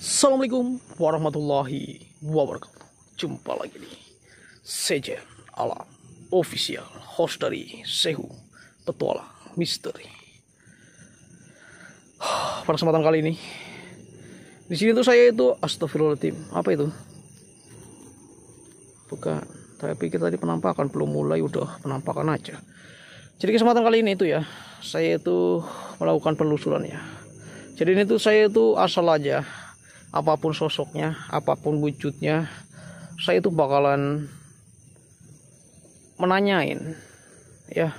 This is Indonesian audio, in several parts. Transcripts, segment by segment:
Assalamualaikum warahmatullahi wabarakatuh. Jumpa lagi di Sejen Alam Official host dari Sehu Petualang Misteri. Pada kesempatan kali ini di sini tuh saya itu astagfirullahaladzim apa itu? Bukan, saya pikir tadi penampakan belum mulai udah penampakan aja. Jadi kesempatan kali ini itu ya, saya itu melakukan penelusuran ya. Jadi ini tuh saya itu asal aja apapun sosoknya apapun wujudnya saya itu bakalan menanyain ya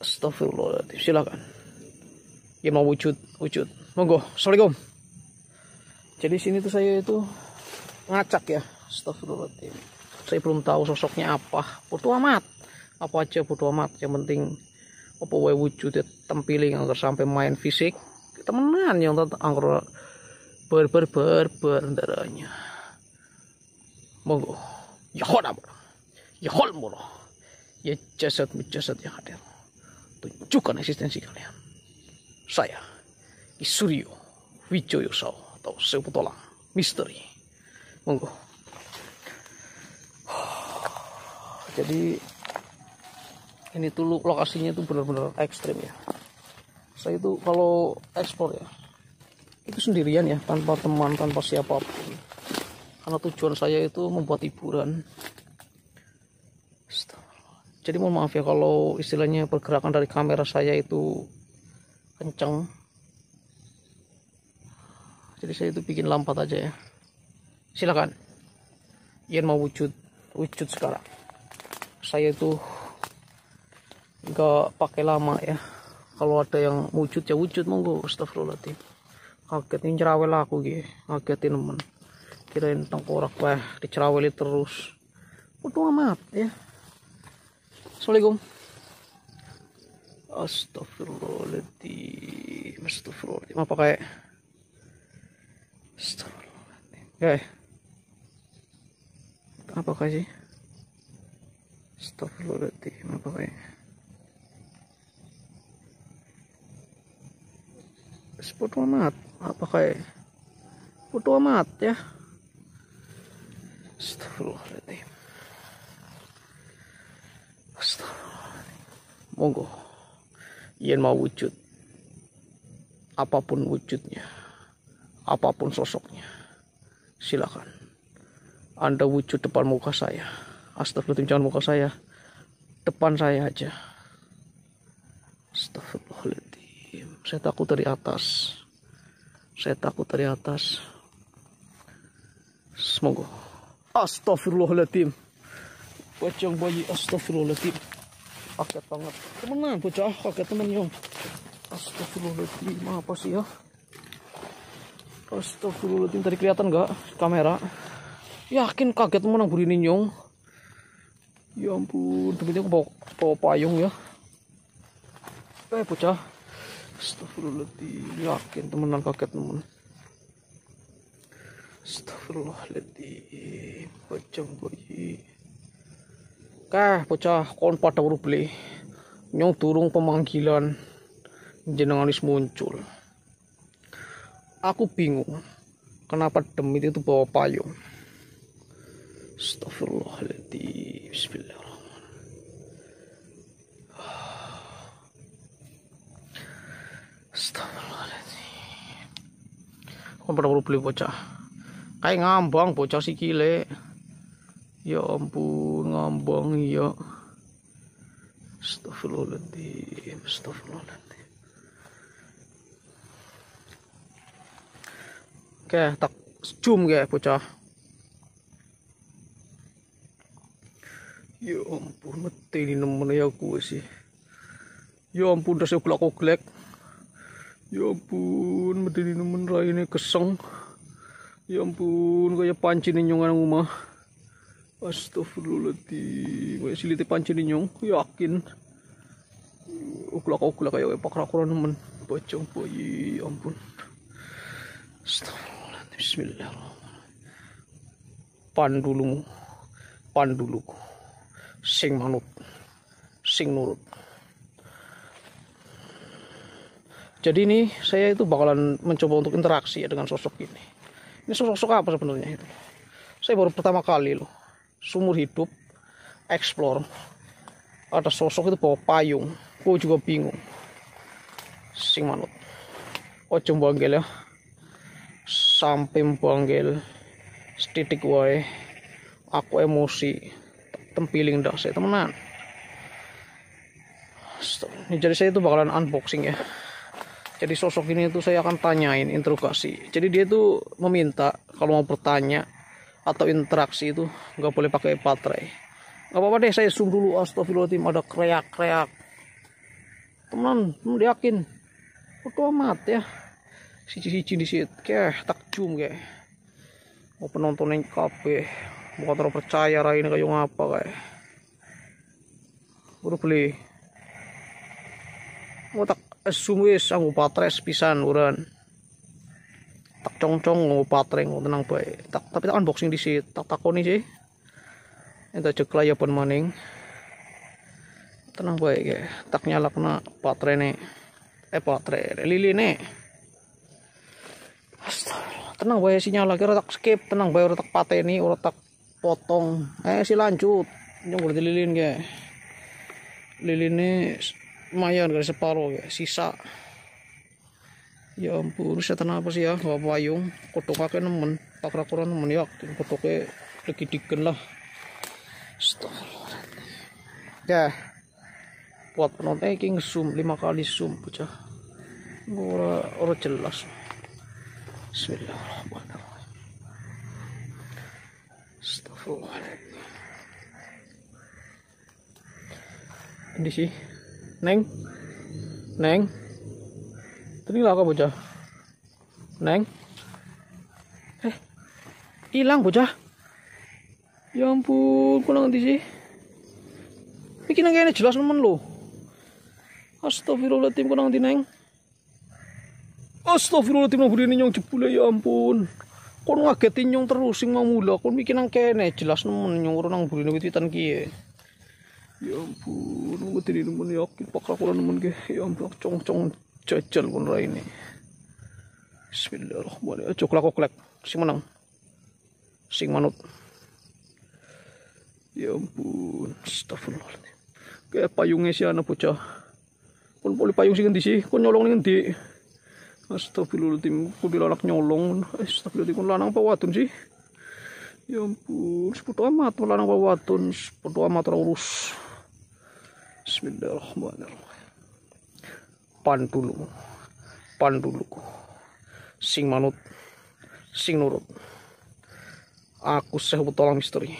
Astagfirullahaladzim silakan ya mau wujud wujud monggo assalamualaikum jadi sini tuh saya itu ngacak ya Astagfirullahaladzim saya belum tahu sosoknya apa putu amat apa aja putu amat yang penting apa wae wujud ya. tempiling agar sampai main fisik temenan yang angker ber ber ber ber darahnya monggo ya apa ya mulu ya jasad jasad yang hadir tunjukkan eksistensi kalian saya Isuryo Wijoyo saw atau Seputolang Misteri monggo jadi ini tuh lokasinya itu benar-benar ekstrim ya saya itu kalau ekspor ya itu sendirian ya tanpa teman tanpa siapapun karena tujuan saya itu membuat hiburan jadi mohon maaf ya kalau istilahnya pergerakan dari kamera saya itu kencang jadi saya itu bikin lampat aja ya silakan yang mau wujud wujud sekarang saya itu nggak pakai lama ya kalau ada yang wujud ya wujud monggo astagfirullahaladzim kaget ini cerawel aku gitu kagetin temen kirain tengkorak wah diceraweli terus untung amat ya Assalamualaikum Astagfirullahaladzim Astagfirullahaladzim apa kayak Astagfirullahaladzim Oke Apa kayak sih Astagfirullahaladzim apa kayak sepotong amat. Apa kayak? Bodoh amat ya. Astagfirullahaladzim. Astagfirullahaladzim. Monggo. yang mau wujud. Apapun wujudnya. Apapun sosoknya. Silakan. Anda wujud depan muka saya. Astagfirullahaladzim jangan muka saya. Depan saya aja. Astagfirullahaladzim. Saya takut dari atas. Saya takut dari atas. Semoga. Astagfirullahaladzim. Bocang bayi astagfirullahaladzim. Kaget banget. Temenan bocah, kaget temennya. Astagfirullahaladzim, apa sih ya? Astagfirullahaladzim, tadi kelihatan gak kamera? Yakin kaget menang burinin nyong. Ya ampun, tempatnya aku bawa, bawa payung ya. Eh bocah, Astagfirullahaladzim. Yakin temenan kaget temen. Astagfirullahaladzim. Bocong bayi. Kah bocah kon pada urus beli. Nyong turung pemanggilan. Jenenganis muncul. Aku bingung. Kenapa demit itu bawa payung. Astagfirullahaladzim. Bismillah. Astagfirullahaladzim. Kok perlu beli bocah? Kayak ngambang bocah si kile. Ya ampun ngambang ya. Astagfirullahaladzim. Astagfirullahaladzim. Oke, tak zoom kayak bocah. Ya ampun, mati ini nemen ya gue sih. Ya ampun, udah saya gelak-gelak ya ampun medeni nemen ini keseng ya ampun kayak panci ning nyong nang omah astagfirullahaladzim kaya silite panci ninyong, yakin ukulak-ukulak kayak pakrak-kuran nemen bocong bayi ya ampun astagfirullahaladzim bismillahirrahmanirrahim pandulumu panduluku sing manut sing nurut Jadi ini saya itu bakalan mencoba untuk interaksi ya dengan sosok ini. Ini sosok-sosok apa sebenarnya itu? Saya baru pertama kali loh, sumur hidup, explore. Ada sosok itu bawa payung, gue juga bingung. Sing manut. Ojo banggel ya. Sampai banggel, setitik wae. Aku emosi, tempiling dah saya temenan. Jadi saya itu bakalan unboxing ya jadi sosok ini itu saya akan tanyain interogasi jadi dia itu meminta kalau mau bertanya atau interaksi itu nggak boleh pakai baterai nggak apa-apa deh saya zoom dulu astagfirullahaladzim ada kreak-kreak teman teman yakin bodoh amat ya si cici di situ kayak takjum kayak mau penonton yang kape bukan terlalu percaya rai ini kayak ngapa kayak udah beli mau tak sumis anggo patres pisan uran tak congcong nggo patreng tenang baik tak tapi tak unboxing di sini tak takoni sih entah cekla ya pun maning tenang baik ya tak nyala kena patre nih eh patre lili nih Astaga, tenang baik sih nyala kira tak skip tenang baik retak tak ini udah tak potong eh si lanjut yang udah dililin ya lilin nih lumayan kali separuh ya sisa ya ampun setan apa sih ya bawa payung kotok kakek nemen tak rakuran nemen ya kotoknya lagi diken lah ya buat penonton eh, ini zoom lima kali zoom bocah ora ora jelas Bismillahirrahmanirrahim Astagfirullahaladzim ini sih Neng. Neng. Terilah kok bocah. Neng. Eh. Hilang bocah. Ya ampun, kurang nanti sih. bikin nang kene jelas nemen lho. Astagfirullahaladzim kurang nanti neng. Astagfirullahaladzim nang ini nyong jebule ya ampun. Kon ngageti nyong terus sing mau mula, kon bikin nang kene jelas nemen nyong ora nang ini wit-witan Ya, ya ampun aku tidur nemen yakin pakar aku nemen ke ya ampun cong cong jajal pun rai ini Bismillahirrahmanirrahim coklak koklek si menang sing manut ya ampun astagfirullahaladzim kayak payungnya si anak bocah pun boleh payung sih kan di sih kok nyolong nih di Astagfirullahaladzim, aku dilanak nyolong. Astagfirullahaladzim, aku lanang apa wadun sih? Ya ampun, sepuluh amat, lanang apa wadun, sepuluh amat urus. Bismillahirrahmanirrahim. Pandulu, panduluku, sing manut, sing nurut. Aku Syekh Tolong Misteri,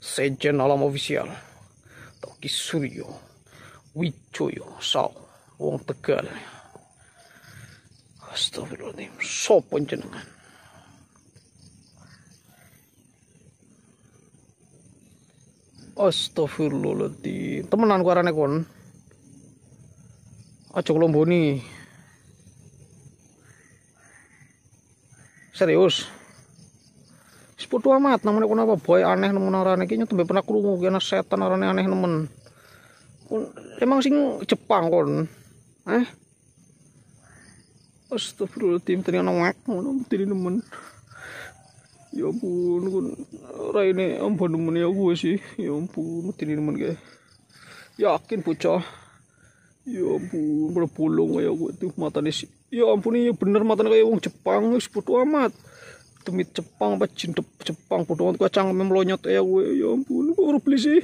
Sejen Alam Ofisial, Toki Suryo, Wijoyo, Sao, Wong Tegal. Astagfirullahaladzim, sopan jenengan. Astagfirullahaladzim. Temenan arane kon. Aja kelomboni. Serius. Seputu amat namanya kon apa boy aneh nemen arane iki nyetembé pernah krungu kena setan arane aneh nemen. emang sing Jepang kon. Eh? Astagfirullahaladzim, tadi anak ngono, tadi nemen ya ampun kun raine ampun nemen ya gue sih ya ampun mati nemen gue yakin pucah. ya ampun berpulung ya gue tuh nih sih ya ampun ini iya bener nih kayak wong Jepang wis bodoh amat temit Jepang apa jin Jepang bodoh amat kacang memelonyot ya gue ya ampun gue baru beli sih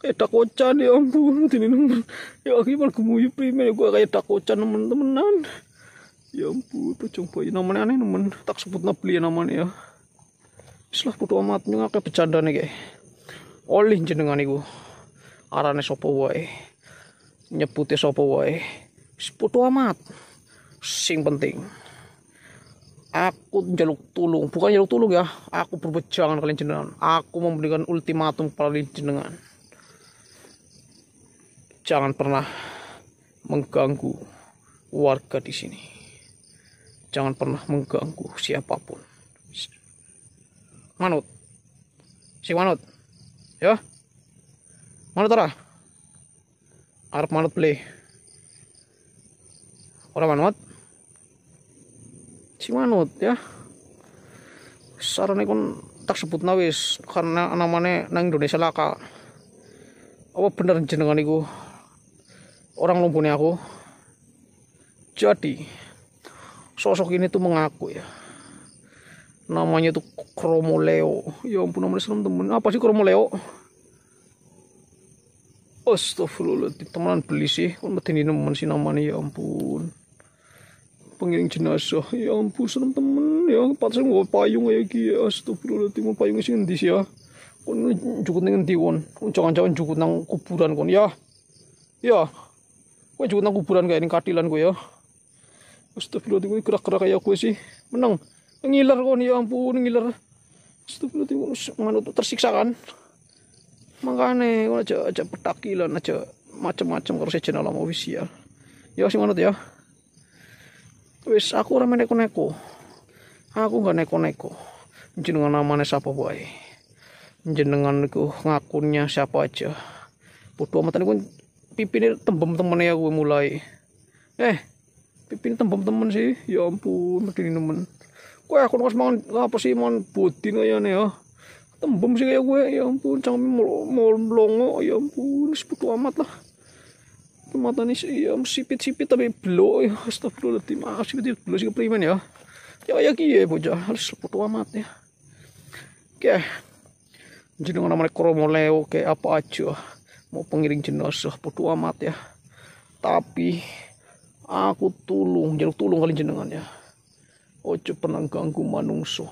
kayak dakocan ya ampun ini nemen ya akhirnya malah gemuyu primer ya gue kayak dakocan temen-temenan ya ampun pucung boy namanya aneh temen tak sebut ya namanya ya Islah putu amat nggak pecanda nih guys. Olin jenengan iku. Arane sopo wae. Nyebute sopo wae. Putu amat. Sing penting. Aku jaluk tulung, bukan jaluk tulung ya. Aku berbejangan kalian jenengan. Aku memberikan ultimatum kepada jenengan. Jangan pernah mengganggu warga di sini. Jangan pernah mengganggu siapapun manut si manut ya, manut ora arep manut beli ora manut si manut ya sarane kon tak sebut nawis karena namanya nang Indonesia laka apa bener jenengan iku orang lumpuhnya aku jadi sosok ini tuh mengaku ya namanya itu Kromoleo ya ampun namanya serem temen apa sih Kromoleo Astagfirullahaladzim temenan beli sih kan ini temen sih namanya ya ampun pengiring jenazah ya ampun serem temen ya saya gue payung kayak gini astagfirullahaladzim payung sih ngendis ya kon cukup nih ngendis kon jangan-jangan cukup nang kuburan kon ya ya kan cukup nang kuburan kayak ini katilan gue ya astagfirullahaladzim gerak-gerak kayak gue sih menang Ngiler nih ya ampun ngiler. Astagfirullahaladzim, manut tersiksa kan. Makanya aku aja aja petakilan aja macam-macam kalau saya channel mau ya. Ya sih manut ya. Wis aku ora neko-neko. Aku nggak neko-neko. Jenengan namanya siapa boy? Jenengan niku ngakunnya siapa aja. Bodoh amat niku pipine tembem ya aku mulai. Eh, pipin tembem-temen sih. Ya ampun, medeni nemen. Kue aku nongkos mau apa sih mau putin ya nih ya. Tembem sih kayak gue, ya ampun, cangkem mau longo ya ampun, seputu amat lah. Mata nih ya sipit-sipit tapi belo ya, astagfirullahaladzim, ah sipit-sipit belo sih keprimen ya. Ya ya kia ya, bocah, harus seputu amat ya. Oke, jadi nggak namanya leo kayak apa aja, mau pengiring jenazah, putu amat ya. Tapi aku tulung, jadi tulung kali jenengan ya ojo pernah ganggu manungso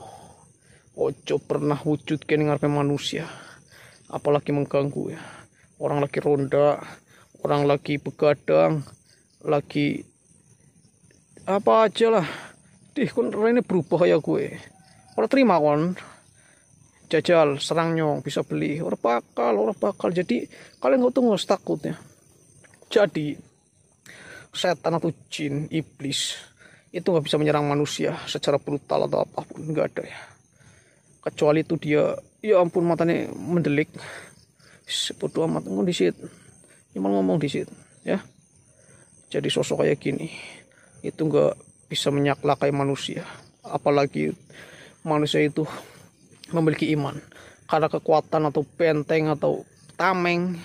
ojo pernah wujud kene ngarepe manusia apalagi mengganggu ya orang lagi ronda orang lagi begadang lagi apa aja lah dih kon ini berubah ya gue kalau terima kon jajal serang nyong bisa beli orang bakal orang bakal jadi kalian nggak tunggu takutnya jadi setan atau jin iblis itu nggak bisa menyerang manusia secara brutal atau apapun nggak ada ya kecuali itu dia ya ampun matanya mendelik sebodoh amat ngomong di situ cuma ngomong di situ ya jadi sosok kayak gini itu nggak bisa menyaklakai manusia apalagi manusia itu memiliki iman karena kekuatan atau benteng atau tameng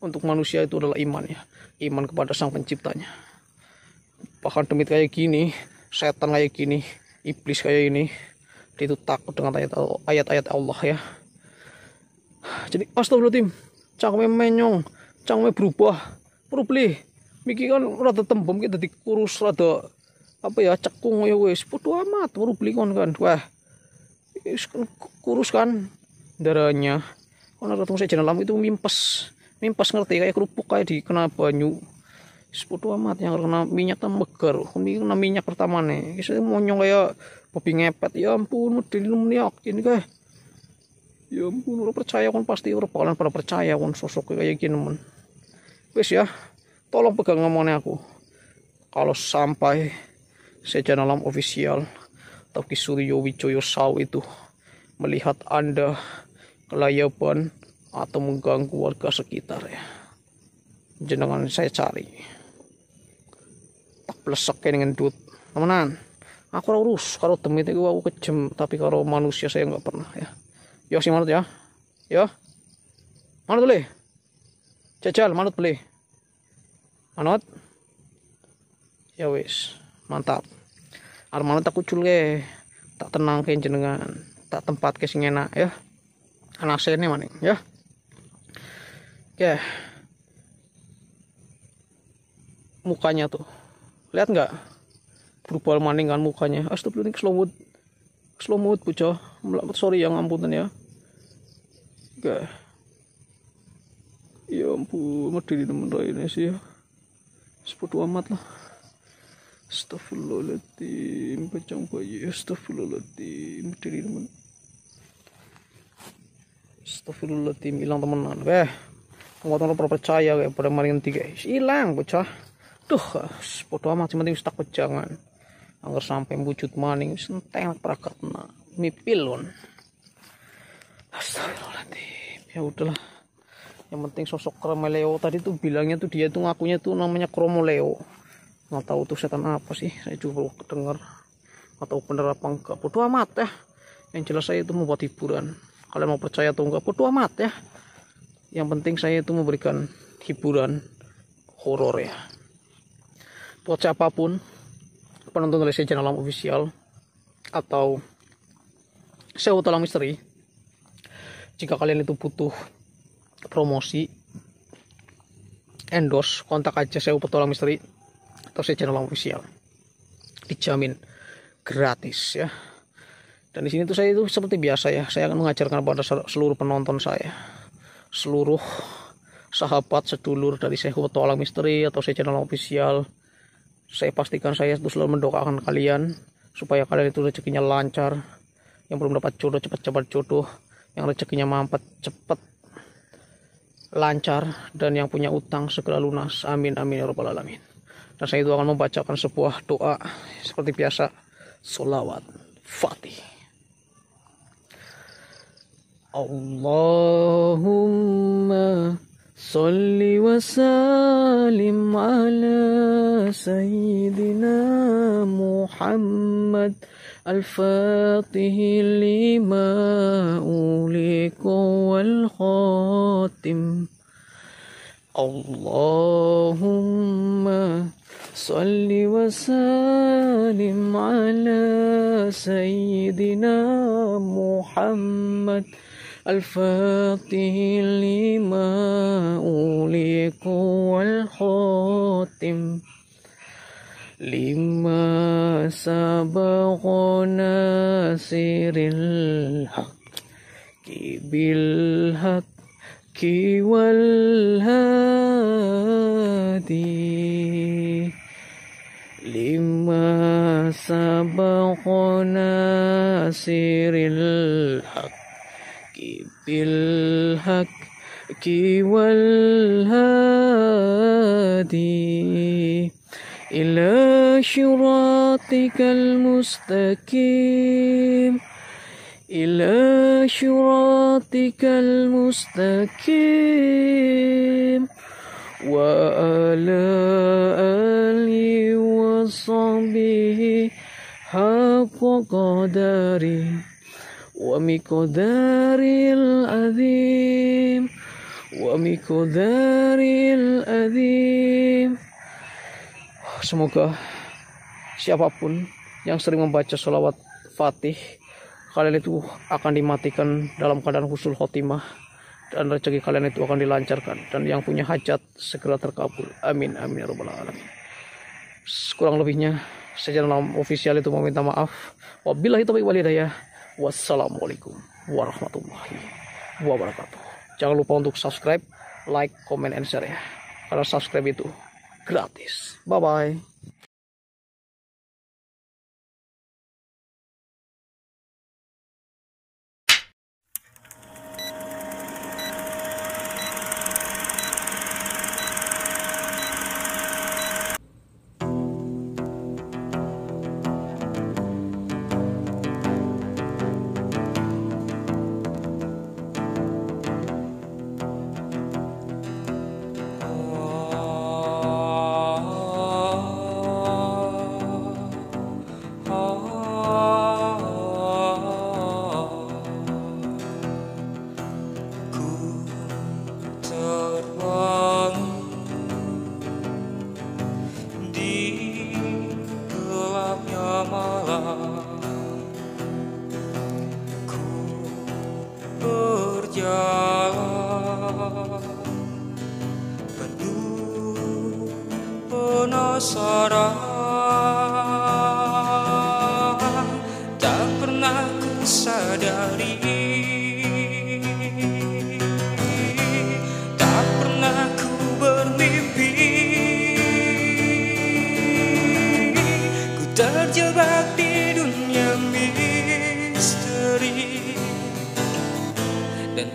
untuk manusia itu adalah iman ya iman kepada sang penciptanya bahkan demit kayak gini setan kayak gini iblis kayak ini dia itu takut dengan ayat-ayat Allah ya jadi tim cangkeme menyong cangkeme berubah perubli, miki kan rada tembem kita dikurus rada apa ya cekung ya wes putu amat perubli kan kan wah kan kurus kan darahnya kon rada saya jalan itu mimpes mimpes ngerti kayak kerupuk kayak di kenapa banyu Sepotu amat yang kena minyak tambeger. Kami kena minyak pertama nih. Kita monyong kayak babi ngepet. Ya ampun, medin lu ini kah? Ya ampun, orang percaya kon pasti orang bakalan pada percaya kon sosok kayak gini men. guys ya, tolong pegang ngomongnya aku. Kalau sampai saya alam official tapi Suryo Wijoyo Saw itu melihat Anda kelayapan atau mengganggu warga sekitar ya. Jenengan saya cari kayak dengan dude temenan aku ora urus karo demit iku aku kejem tapi kalau manusia saya nggak pernah ya yo si manut ya yo manut boleh cecel manut boleh manut ya wis mantap ar manut kucul ke tak tenang ke jenengan tak tempat ke sing enak ya anak saya ini maning ya oke mukanya tuh lihat nggak berubah maning kan mukanya astagfirullah ini slow mood slow mood bocah melakukan sorry yang ampunan ya oke ya ampun medeni temen roy ini sih ya sepatu amat lah Astagfirullahaladzim pecang bayi Astagfirullahaladzim Medeni temen Astagfirullahaladzim hilang temenan weh ngomong lo percaya kayak pada maling tiga hilang bocah duh bodo amat sih, penting takut pejangan anggar sampai wujud maning senteng prakatna mipilon astagfirullahaladzim ya udahlah yang penting sosok Kromoleo tadi tuh bilangnya tuh dia tuh ngakunya tuh namanya Kromoleo nggak tahu tuh setan apa sih saya juga belum kedengar nggak tahu bener apa enggak bodo amat ya yang jelas saya itu membuat hiburan kalian mau percaya atau enggak bodo amat ya yang penting saya itu memberikan hiburan horor ya buat siapapun penonton dari channel Alam Official atau Sewa Tolong Misteri jika kalian itu butuh promosi endorse kontak aja Sewa Tolong Misteri atau saya channel Alam Official dijamin gratis ya dan di sini tuh saya itu seperti biasa ya saya akan mengajarkan kepada seluruh penonton saya seluruh sahabat sedulur dari Sewa Petualang Misteri atau saya channel Official saya pastikan saya itu selalu mendoakan kalian supaya kalian itu rezekinya lancar yang belum dapat jodoh cepat cepat jodoh yang rezekinya mampet cepat lancar dan yang punya utang segera lunas amin amin ya robbal alamin dan saya itu akan membacakan sebuah doa seperti biasa solawat fatih Allahumma صل وسلم على سيدنا محمد الفاتح لما أوليك والخاتم اللهم صل وسلم على سيدنا محمد الفاتح لما أوليك والخاتم لما سبق ناصر الحق بالحق والهادي لما سبق ناصر الحق بالحق والهادي إلى شراطك المستقيم إلى شراطك المستقيم وعلى آلي وصحبه حق قدره ومقدار العظيم ومقدار العظيم Semoga siapapun yang sering membaca sholawat Fatih kalian itu akan dimatikan dalam keadaan husul khotimah dan rezeki kalian itu akan dilancarkan dan yang punya hajat segera terkabul amin amin ya rabbal alamin kurang lebihnya saya dalam itu meminta maaf wabillahi taufiq walhidayah Wassalamualaikum warahmatullahi wabarakatuh. Jangan lupa untuk subscribe, like, comment, and share ya. Karena subscribe itu gratis. Bye-bye. jalan penuh penasaran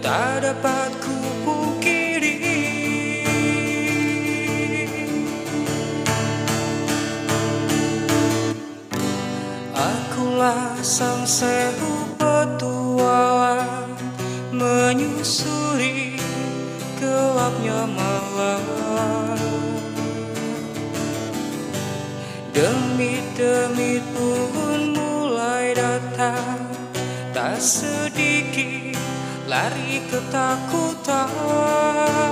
tak dapat ku pungkiri Akulah sang sebu petualang menyusuri gelapnya malam Demi demi pun mulai datang tak sedikit lari ketakutan